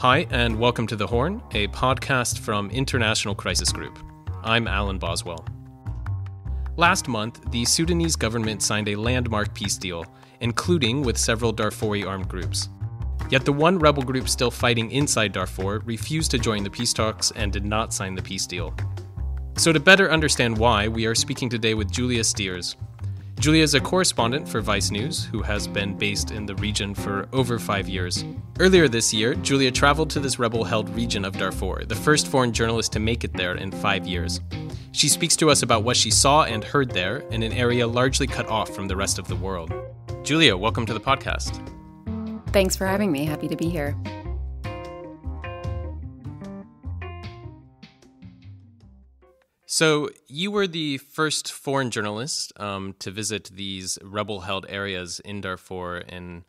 Hi, and welcome to The Horn, a podcast from International Crisis Group. I'm Alan Boswell. Last month, the Sudanese government signed a landmark peace deal, including with several Darfuri armed groups. Yet the one rebel group still fighting inside Darfur refused to join the peace talks and did not sign the peace deal. So, to better understand why, we are speaking today with Julia Steers, Julia is a correspondent for Vice News who has been based in the region for over five years. Earlier this year, Julia traveled to this rebel held region of Darfur, the first foreign journalist to make it there in five years. She speaks to us about what she saw and heard there in an area largely cut off from the rest of the world. Julia, welcome to the podcast. Thanks for having me. Happy to be here. So, you were the first foreign journalist um, to visit these rebel held areas in Darfur in,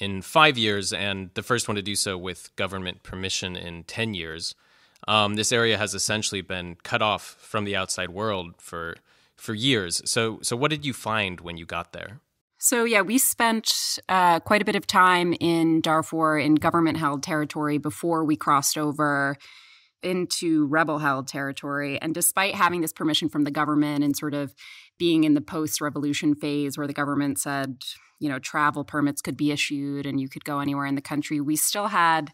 in five years, and the first one to do so with government permission in 10 years. Um, this area has essentially been cut off from the outside world for, for years. So, so, what did you find when you got there? So, yeah, we spent uh, quite a bit of time in Darfur in government held territory before we crossed over into rebel held territory. And despite having this permission from the government and sort of being in the post revolution phase where the government said, you know, travel permits could be issued and you could go anywhere in the country, we still had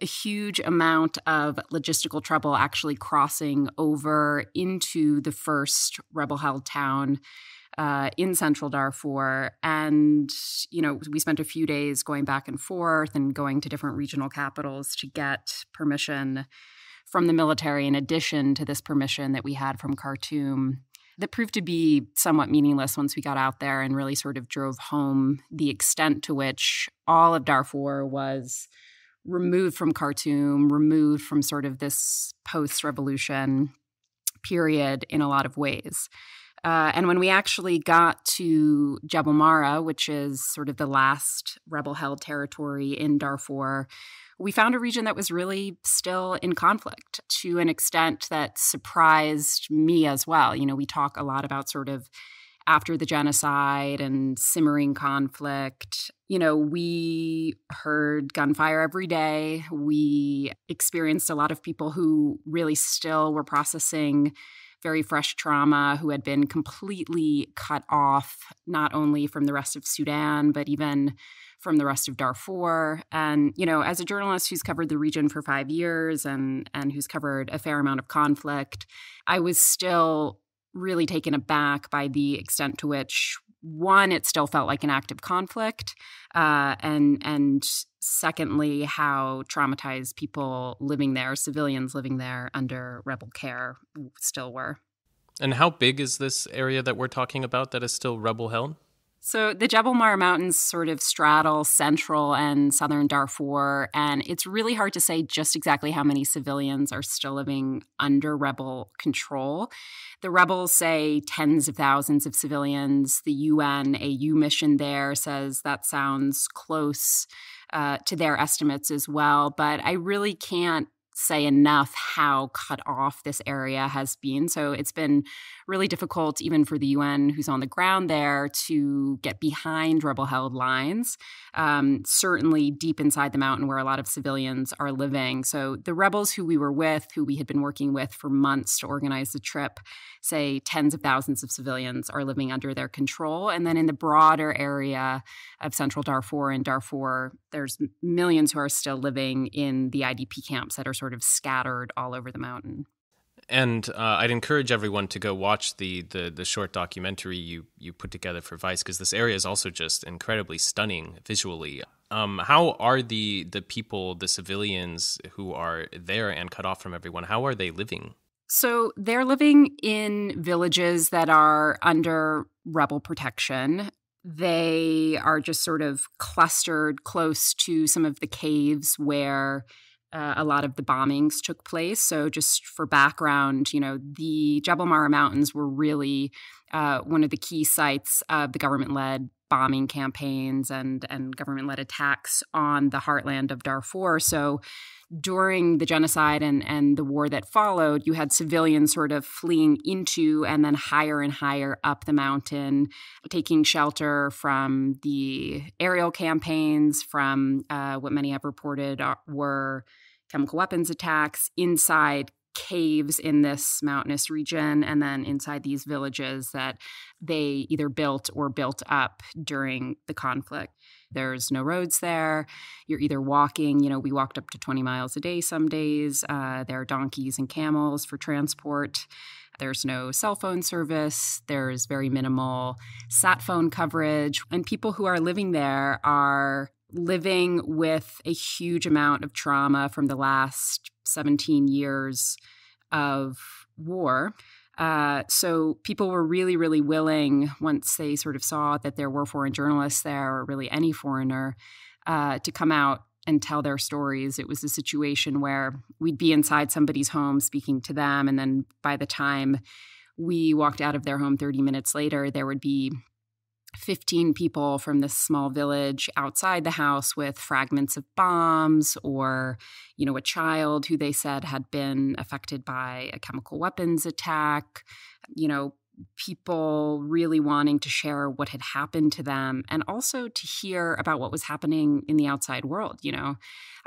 a huge amount of logistical trouble actually crossing over into the first rebel held town. Uh, in central Darfur. And, you know, we spent a few days going back and forth and going to different regional capitals to get permission from the military in addition to this permission that we had from Khartoum that proved to be somewhat meaningless once we got out there and really sort of drove home the extent to which all of Darfur was removed from Khartoum, removed from sort of this post revolution period in a lot of ways. Uh, and when we actually got to Jebel Mara, which is sort of the last rebel held territory in Darfur, we found a region that was really still in conflict to an extent that surprised me as well. You know, we talk a lot about sort of after the genocide and simmering conflict. You know, we heard gunfire every day. We experienced a lot of people who really still were processing very fresh trauma, who had been completely cut off, not only from the rest of Sudan, but even from the rest of Darfur. And, you know, as a journalist who's covered the region for five years and, and who's covered a fair amount of conflict, I was still really taken aback by the extent to which one, it still felt like an act of conflict, uh, and and secondly, how traumatized people living there, civilians living there under rebel care, still were. And how big is this area that we're talking about that is still rebel held? So, the Jebel Mar Mountains sort of straddle central and southern Darfur, and it's really hard to say just exactly how many civilians are still living under rebel control. The rebels say tens of thousands of civilians. The UN AU mission there says that sounds close uh, to their estimates as well, but I really can't say enough how cut off this area has been. So it's been really difficult, even for the UN, who's on the ground there, to get behind rebel held lines, um, certainly deep inside the mountain where a lot of civilians are living. So the rebels who we were with, who we had been working with for months to organize the trip, say tens of thousands of civilians are living under their control. And then in the broader area of central Darfur and Darfur, there's millions who are still living in the IDP camps that are sort sort of scattered all over the mountain. And uh, I'd encourage everyone to go watch the, the, the short documentary you you put together for Vice because this area is also just incredibly stunning visually. Um, how are the the people, the civilians who are there and cut off from everyone? How are they living? So they're living in villages that are under rebel protection. They are just sort of clustered close to some of the caves where uh, a lot of the bombings took place. So, just for background, you know, the Jebel Mara Mountains were really uh, one of the key sites of the government led bombing campaigns and, and government led attacks on the heartland of Darfur. So, during the genocide and, and the war that followed, you had civilians sort of fleeing into and then higher and higher up the mountain, taking shelter from the aerial campaigns, from uh, what many have reported were chemical weapons attacks inside caves in this mountainous region and then inside these villages that they either built or built up during the conflict. There's no roads there. You're either walking, you know, we walked up to 20 miles a day some days. Uh, there are donkeys and camels for transport. There's no cell phone service. There's very minimal sat phone coverage. And people who are living there are living with a huge amount of trauma from the last 17 years of war uh, so people were really, really willing once they sort of saw that there were foreign journalists there, or really any foreigner, uh, to come out and tell their stories. It was a situation where we'd be inside somebody's home speaking to them, and then by the time we walked out of their home 30 minutes later, there would be 15 people from this small village outside the house with fragments of bombs or you know a child who they said had been affected by a chemical weapons attack you know people really wanting to share what had happened to them and also to hear about what was happening in the outside world you know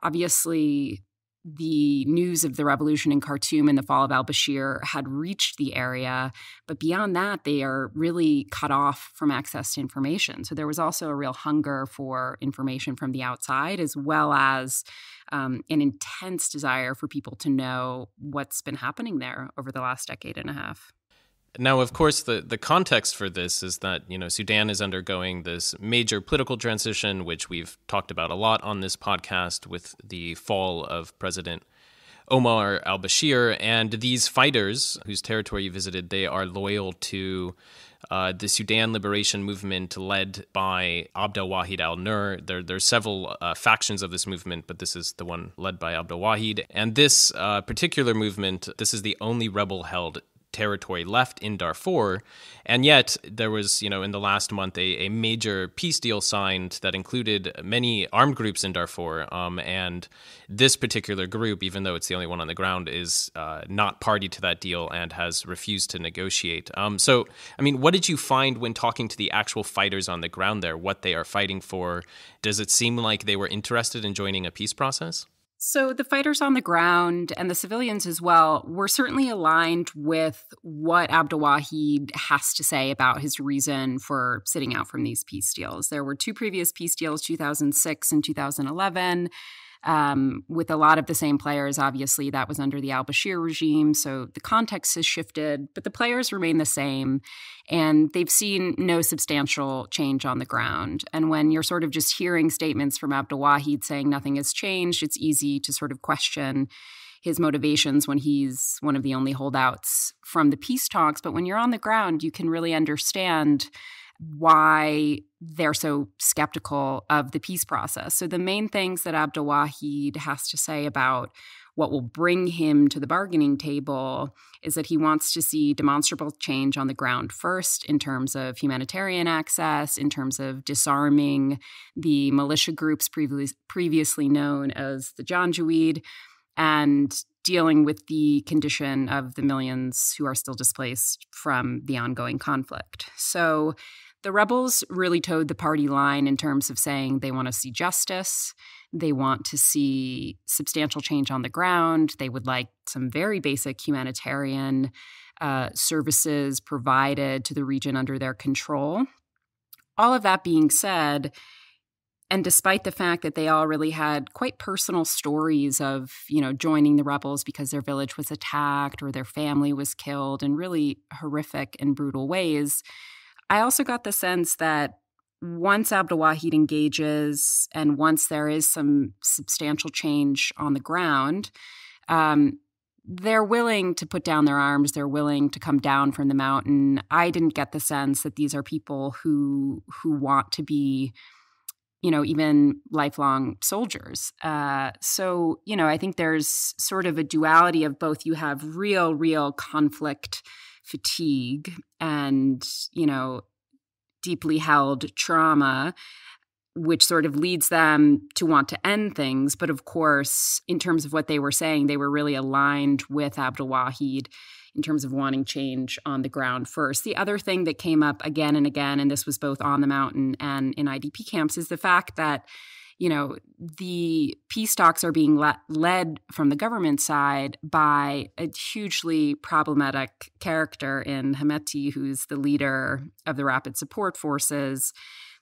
obviously the news of the revolution in Khartoum and the fall of al Bashir had reached the area. But beyond that, they are really cut off from access to information. So there was also a real hunger for information from the outside, as well as um, an intense desire for people to know what's been happening there over the last decade and a half. Now, of course, the, the context for this is that, you know, Sudan is undergoing this major political transition, which we've talked about a lot on this podcast with the fall of President Omar al Bashir. And these fighters whose territory you visited, they are loyal to uh, the Sudan Liberation Movement led by Abdel al Wahid al Nur. There, there are several uh, factions of this movement, but this is the one led by Abdel Wahid. And this uh, particular movement, this is the only rebel held territory left in Darfur. And yet, there was, you know, in the last month, a, a major peace deal signed that included many armed groups in Darfur. Um, and this particular group, even though it's the only one on the ground, is uh, not party to that deal and has refused to negotiate. Um, so, I mean, what did you find when talking to the actual fighters on the ground there, what they are fighting for? Does it seem like they were interested in joining a peace process? So, the fighters on the ground and the civilians as well were certainly aligned with what Abdelwahid has to say about his reason for sitting out from these peace deals. There were two previous peace deals, 2006 and 2011 um, with a lot of the same players. Obviously, that was under the Al Bashir regime, so the context has shifted, but the players remain the same, and they've seen no substantial change on the ground. And when you're sort of just hearing statements from Abdul Wahid saying nothing has changed, it's easy to sort of question his motivations when he's one of the only holdouts from the peace talks. But when you're on the ground, you can really understand why they're so skeptical of the peace process. So, the main things that Abdul Wahid has to say about what will bring him to the bargaining table is that he wants to see demonstrable change on the ground first in terms of humanitarian access, in terms of disarming the militia groups previously previously known as the Janjaweed, and dealing with the condition of the millions who are still displaced from the ongoing conflict. So, the rebels really towed the party line in terms of saying they want to see justice, they want to see substantial change on the ground, they would like some very basic humanitarian uh, services provided to the region under their control. All of that being said, and despite the fact that they all really had quite personal stories of you know joining the rebels because their village was attacked or their family was killed in really horrific and brutal ways I also got the sense that once Abdul Wahid engages and once there is some substantial change on the ground, um, they're willing to put down their arms. They're willing to come down from the mountain. I didn't get the sense that these are people who who want to be, you know, even lifelong soldiers. Uh, so you know, I think there's sort of a duality of both. You have real, real conflict fatigue and, you know, deeply held trauma which sort of leads them to want to end things. But of course, in terms of what they were saying, they were really aligned with Abdul Wahid in terms of wanting change on the ground first. The other thing that came up again and again, and this was both on the mountain and in IDP camps, is the fact that you know, the peace talks are being le led from the government side by a hugely problematic character in Hameti, who's the leader of the Rapid Support Forces.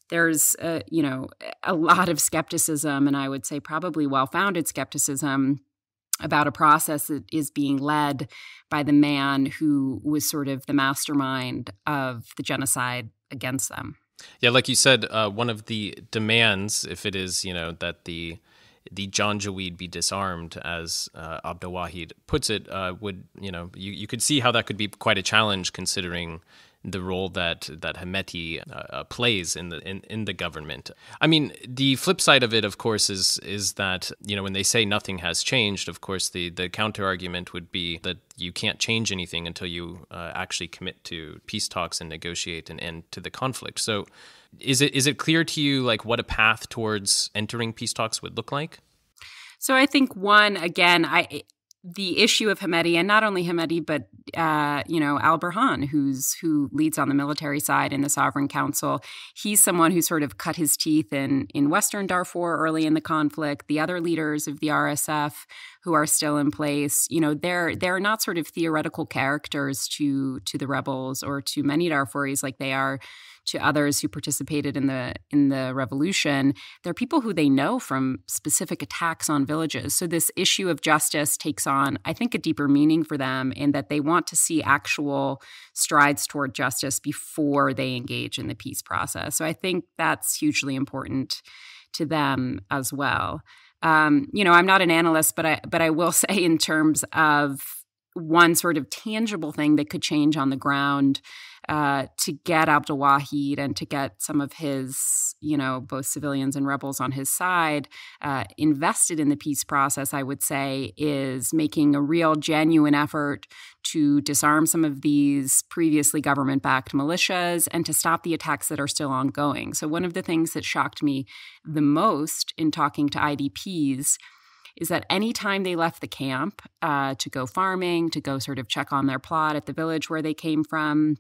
There's, uh, you know, a lot of skepticism, and I would say probably well-founded skepticism about a process that is being led by the man who was sort of the mastermind of the genocide against them. Yeah, like you said, uh, one of the demands, if it is, you know, that the the Janjaweed be disarmed, as uh, Abdul Wahid puts it, uh, would you know you, you could see how that could be quite a challenge considering the role that that Hemeti uh, uh, plays in the in, in the government. I mean, the flip side of it, of course, is is that you know when they say nothing has changed, of course, the the counter argument would be that you can't change anything until you uh, actually commit to peace talks and negotiate an end to the conflict. So, is it is it clear to you like what a path towards entering peace talks would look like? So I think one again, I the issue of Hamedi, and not only Hamedi, but uh, you know Al Burhan, who's who leads on the military side in the Sovereign Council. He's someone who sort of cut his teeth in in Western Darfur early in the conflict. The other leaders of the RSF who are still in place, you know, they're they're not sort of theoretical characters to to the rebels or to many Darfuris like they are to others who participated in the in the revolution they're people who they know from specific attacks on villages so this issue of justice takes on i think a deeper meaning for them in that they want to see actual strides toward justice before they engage in the peace process so i think that's hugely important to them as well um, you know i'm not an analyst but i but i will say in terms of one sort of tangible thing that could change on the ground uh, to get Abdul Wahid and to get some of his, you know, both civilians and rebels on his side uh, invested in the peace process, I would say, is making a real genuine effort to disarm some of these previously government backed militias and to stop the attacks that are still ongoing. So, one of the things that shocked me the most in talking to IDPs is that anytime they left the camp uh, to go farming, to go sort of check on their plot at the village where they came from,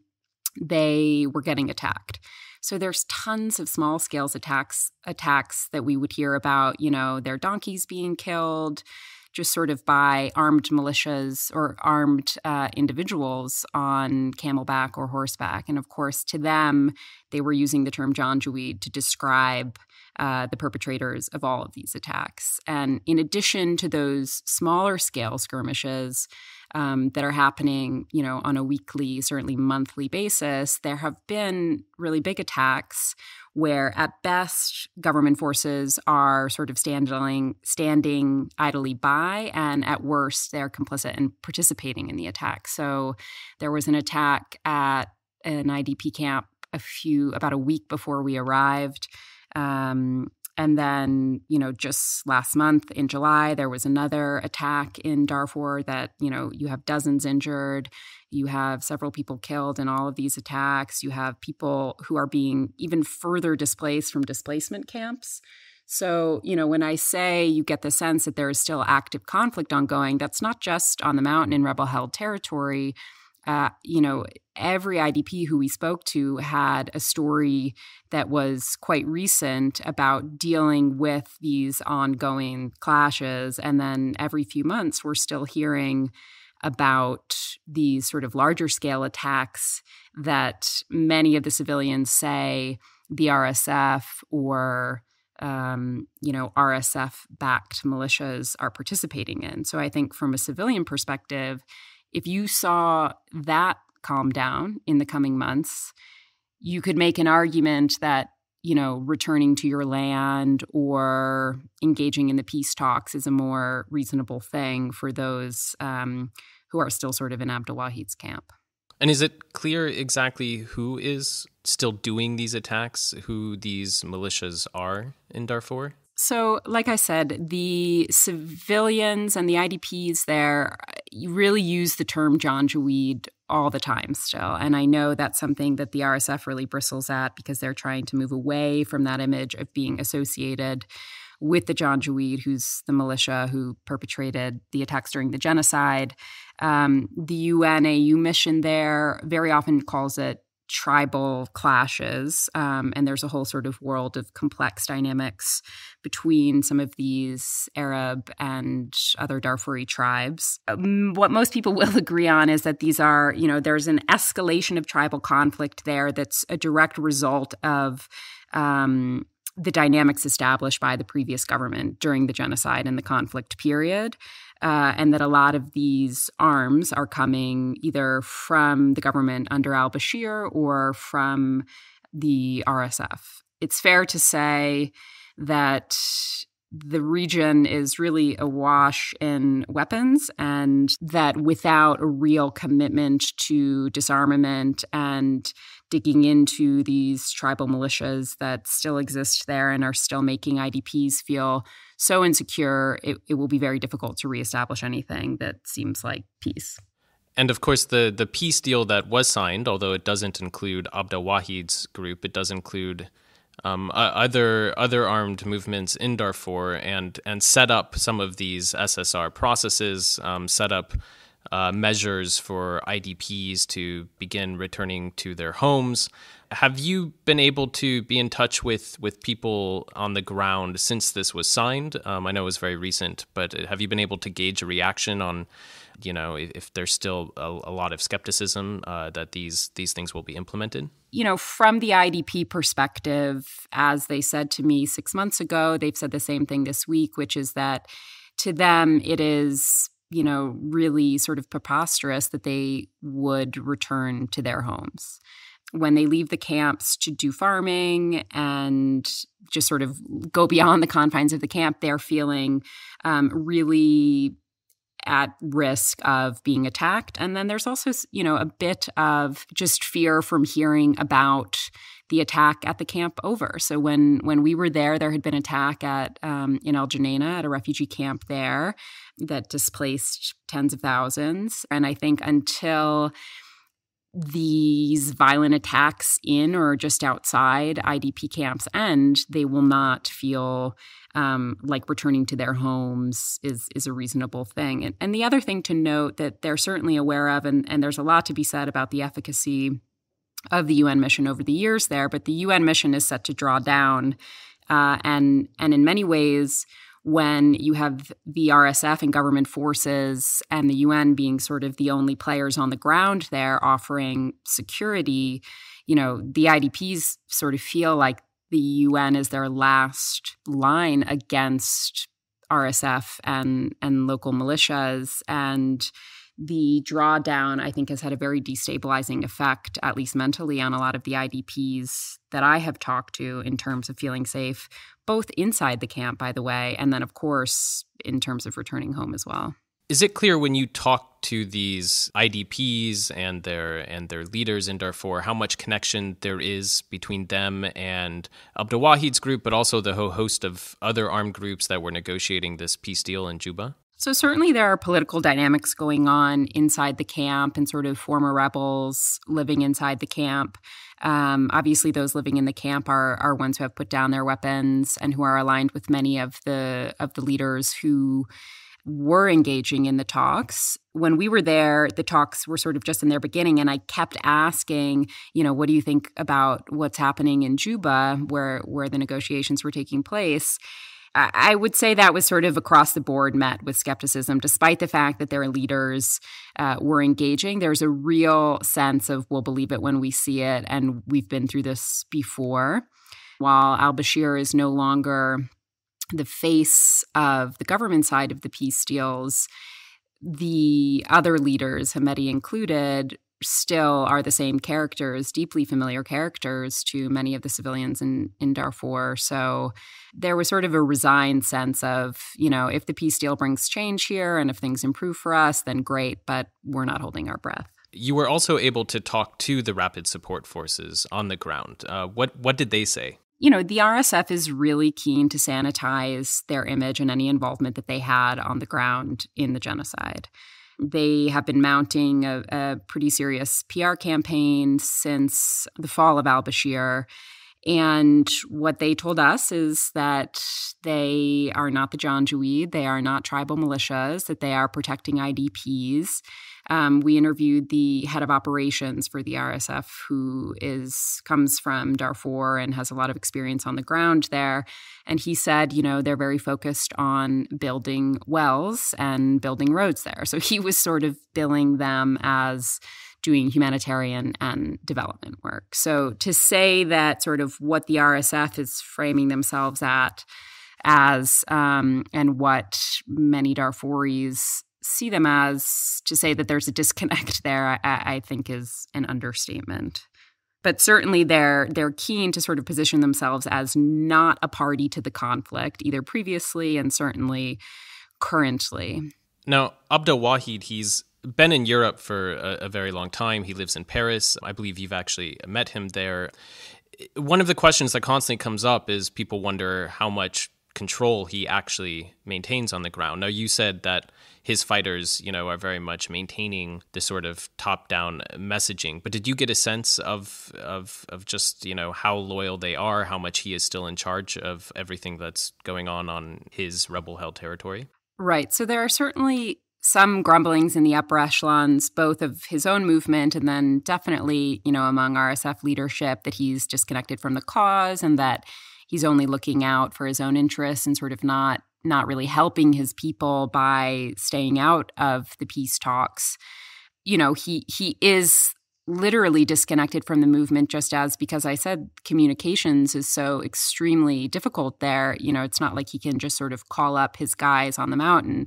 they were getting attacked. So there's tons of small scale attacks attacks that we would hear about, you know, their donkeys being killed just sort of by armed militias or armed uh, individuals on camelback or horseback. And of course, to them, they were using the term Janjaweed to describe uh, the perpetrators of all of these attacks. And in addition to those smaller scale skirmishes, um, that are happening, you know, on a weekly, certainly monthly basis, there have been really big attacks where, at best, government forces are sort of standing standing idly by, and at worst, they're complicit and participating in the attack. So, there was an attack at an IDP camp a few about a week before we arrived. Um, and then, you know, just last month in July, there was another attack in Darfur that, you know, you have dozens injured, you have several people killed in all of these attacks, you have people who are being even further displaced from displacement camps. So, you know, when I say you get the sense that there is still active conflict ongoing, that's not just on the mountain in rebel held territory uh, you know, every IDP who we spoke to had a story that was quite recent about dealing with these ongoing clashes. And then every few months, we're still hearing about these sort of larger scale attacks that many of the civilians say the RSF or um, you know RSF backed militias are participating in. So I think from a civilian perspective, if you saw that calm down in the coming months, you could make an argument that, you know, returning to your land or engaging in the peace talks is a more reasonable thing for those um, who are still sort of in Abdul Wahid's camp. And is it clear exactly who is still doing these attacks, who these militias are in Darfur? So, like I said, the civilians and the IDPs there really use the term John Jaweed all the time still. And I know that's something that the RSF really bristles at because they're trying to move away from that image of being associated with the John Jaweed, who's the militia who perpetrated the attacks during the genocide. Um, the UNAU mission there very often calls it tribal clashes. Um, and there's a whole sort of world of complex dynamics between some of these Arab and other Darfuri tribes. Um, what most people will agree on is that these are, you know, there's an escalation of tribal conflict there that's a direct result of. Um, the dynamics established by the previous government during the genocide and the conflict period uh, and that a lot of these arms are coming either from the government under al Bashir or from the RSF. It's fair to say that the region is really awash in weapons, and that without a real commitment to disarmament and digging into these tribal militias that still exist there and are still making IDPs feel so insecure, it, it will be very difficult to reestablish anything that seems like peace. And of course, the, the peace deal that was signed, although it doesn't include Abd al Wahid's group, it does include um, other other armed movements in Darfur and and set up some of these SSR processes, um, set up uh, measures for IDPs to begin returning to their homes. Have you been able to be in touch with, with people on the ground since this was signed? Um, I know it was very recent, but uh, have you been able to gauge a reaction on, you know, if, if there's still a, a, lot of skepticism uh, that these these things will be implemented? You know, from the IDP perspective, as they said to me six months ago, they've said the same thing this week, which is that to them it is you know, really sort of preposterous that they would return to their homes. When they leave the camps to do farming and just sort of go beyond the confines of the camp, they're feeling um, really at risk of being attacked. And then there's also, you know, a bit of just fear from hearing about the attack at the camp over. So when when we were there, there had been attack at um, in Al Jenina at a refugee camp there that displaced tens of thousands. And I think until these violent attacks in or just outside IDP camps end, they will not feel um, like returning to their homes is is a reasonable thing. And, and the other thing to note that they're certainly aware of, and, and there's a lot to be said about the efficacy of the UN mission over the years there, but the UN mission is set to draw down. Uh, and, and in many ways, when you have the RSF and government forces and the UN being sort of the only players on the ground there offering security, you know, the IDPs sort of feel like the UN is their last line against RSF and and local militias and the drawdown, I think, has had a very destabilizing effect, at least mentally, on a lot of the IDPs that I have talked to in terms of feeling safe, both inside the camp, by the way, and then, of course, in terms of returning home as well. Is it clear when you talk to these IDPs and their and their leaders in Darfur how much connection there is between them and Abdel Wahid's group, but also the whole host of other armed groups that were negotiating this peace deal in Juba? So, certainly, there are political dynamics going on inside the camp and sort of former rebels living inside the camp. Um, obviously, those living in the camp are, are ones who have put down their weapons and who are aligned with many of the, of the leaders who were engaging in the talks. When we were there, the talks were sort of just in their beginning, and I kept asking, you know, what do you think about what's happening in Juba, where where the negotiations were taking place? I would say that was sort of across the board met with skepticism, despite the fact that their leaders uh, were engaging. There's a real sense of we'll believe it when we see it, and we've been through this before. While al Bashir is no longer the face of the government side of the peace deals, the other leaders, Hamedi included, still are the same characters, deeply familiar characters to many of the civilians in, in Darfur. So there was sort of a resigned sense of, you know, if the peace deal brings change here and if things improve for us, then great, but we're not holding our breath. You were also able to talk to the rapid support forces on the ground. Uh, what what did they say? You know, the RSF is really keen to sanitize their image and any involvement that they had on the ground in the genocide. They have been mounting a, a pretty serious PR campaign since the fall of al Bashir and what they told us is that they are not the Janjaweed, they are not tribal militias, that they are protecting IDPs. Um, we interviewed the head of operations for the RSF, who is comes from Darfur and has a lot of experience on the ground there. And he said, you know, they're very focused on building wells and building roads there. So he was sort of billing them as doing humanitarian and development work. So to say that sort of what the RSF is framing themselves at as um, and what many Darfuris see them as, to say that there's a disconnect there, I, I think is an understatement but certainly they're they're keen to sort of position themselves as not a party to the conflict either previously and certainly currently. Now, Abdel Wahid, he's been in Europe for a, a very long time. He lives in Paris. I believe you've actually met him there. One of the questions that constantly comes up is people wonder how much control he actually maintains on the ground. Now, you said that his fighters, you know, are very much maintaining the sort of top-down messaging. But did you get a sense of of of just you know how loyal they are, how much he is still in charge of everything that's going on on his rebel-held territory? Right. So there are certainly some grumblings in the upper echelons, both of his own movement and then definitely, you know, among RSF leadership that he's disconnected from the cause and that he's only looking out for his own interests and sort of not not really helping his people by staying out of the peace talks. You know, he he is literally disconnected from the movement just as because I said communications is so extremely difficult there, you know, it's not like he can just sort of call up his guys on the mountain.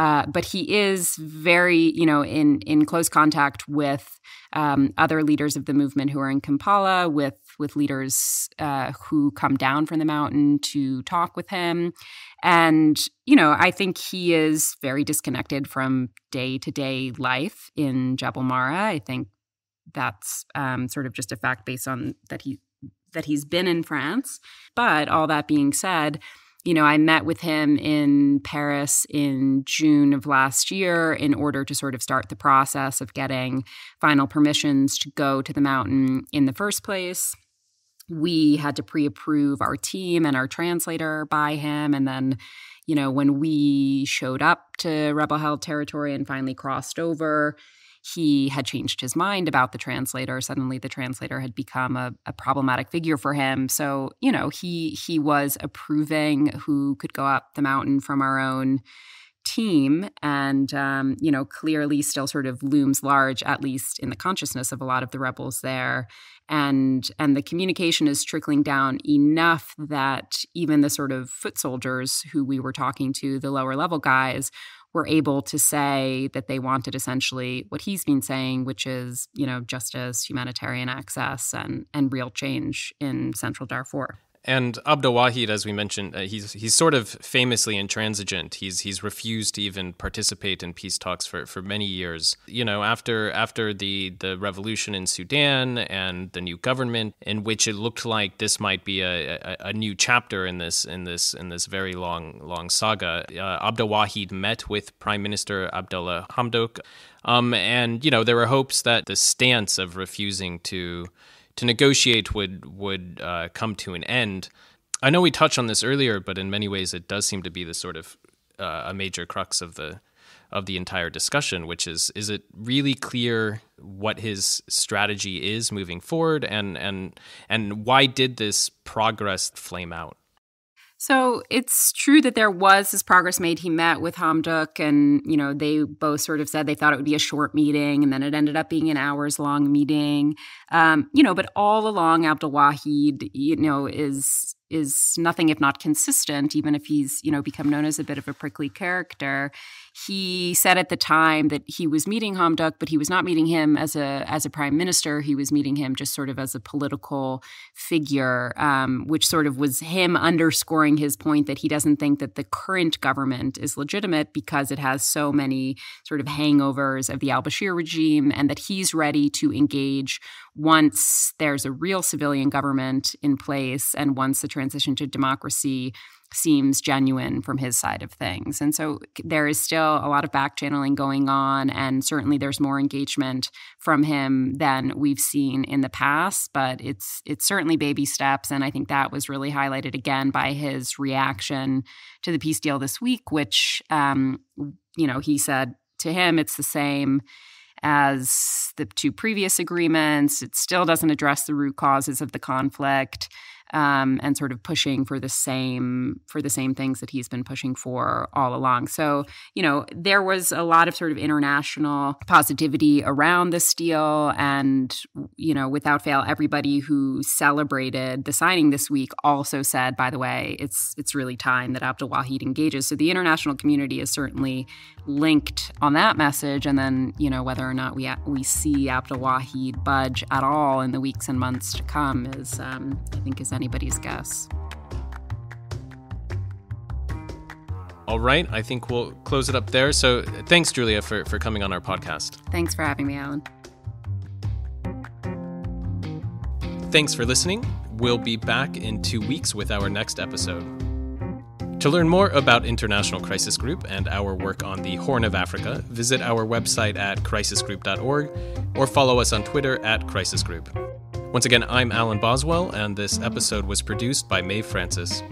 Uh, but he is very, you know, in in close contact with um, other leaders of the movement who are in Kampala, with with leaders uh, who come down from the mountain to talk with him, and you know, I think he is very disconnected from day to day life in Jabal Mara. I think that's um, sort of just a fact based on that he that he's been in France. But all that being said you know, I met with him in Paris in June of last year in order to sort of start the process of getting final permissions to go to the mountain in the first place. We had to pre approve our team and our translator by him. And then, you know, when we showed up to rebel held territory and finally crossed over, he had changed his mind about the translator. Suddenly, the translator had become a, a, problematic figure for him. So, you know, he he was approving who could go up the mountain from our own team, and um, you know, clearly still sort of looms large, at least in the consciousness of a lot of the rebels there. And and the communication is trickling down enough that even the sort of foot soldiers who we were talking to, the lower level guys were able to say that they wanted essentially what he's been saying, which is, you know, justice, humanitarian access, and and real change in central Darfur. And Abdul Wahid, as we mentioned, uh, he's he's sort of famously intransigent. He's he's refused to even participate in peace talks for, for many years. You know, after after the the revolution in Sudan and the new government, in which it looked like this might be a, a, a new chapter in this in this in this very long long saga. Uh, Abdul Wahid met with Prime Minister Abdullah Hamdok, um, and you know there were hopes that the stance of refusing to to negotiate would would uh, come to an end. I know we touched on this earlier, but in many ways, it does seem to be the sort of uh, a major crux of the of the entire discussion, which is is it really clear what his strategy is moving forward, and and and why did this progress flame out? So it's true that there was this progress made. He met with Hamduk, and you know they both sort of said they thought it would be a short meeting, and then it ended up being an hours long meeting. Um, you know, but all along Abdul Wahid, you know, is is nothing if not consistent. Even if he's you know become known as a bit of a prickly character, he said at the time that he was meeting Hamdok, but he was not meeting him as a as a prime minister. He was meeting him just sort of as a political figure, um, which sort of was him underscoring his point that he doesn't think that the current government is legitimate because it has so many sort of hangovers of the al Bashir regime, and that he's ready to engage once there's a real civilian government in place and once the transition to democracy seems genuine from his side of things. And so there is still a lot of back channeling going on, and certainly there's more engagement from him than we've seen in the past, but it's it's certainly baby steps. And I think that was really highlighted again by his reaction to the peace deal this week, which um, you know, he said to him it's the same as the two previous agreements. It still doesn't address the root causes of the conflict um, and sort of pushing for the same for the same things that he's been pushing for all along. So you know there was a lot of sort of international positivity around this deal, and you know without fail, everybody who celebrated the signing this week also said, by the way, it's it's really time that Abdul Wahid engages. So the international community is certainly linked on that message, and then you know whether or not we we see Abdul Wahid budge at all in the weeks and months to come is um, I think is anybody's guess. All right, I think we'll close it up there. So thanks, Julia, for, for coming on our podcast. Thanks for having me, Alan. Thanks for listening. We'll be back in two weeks with our next episode. To learn more about International Crisis Group and our work on the Horn of Africa, visit our website at crisisgroup.org or follow us on Twitter at crisisgroup. Once again, I'm Alan Boswell, and this episode was produced by Mae Francis.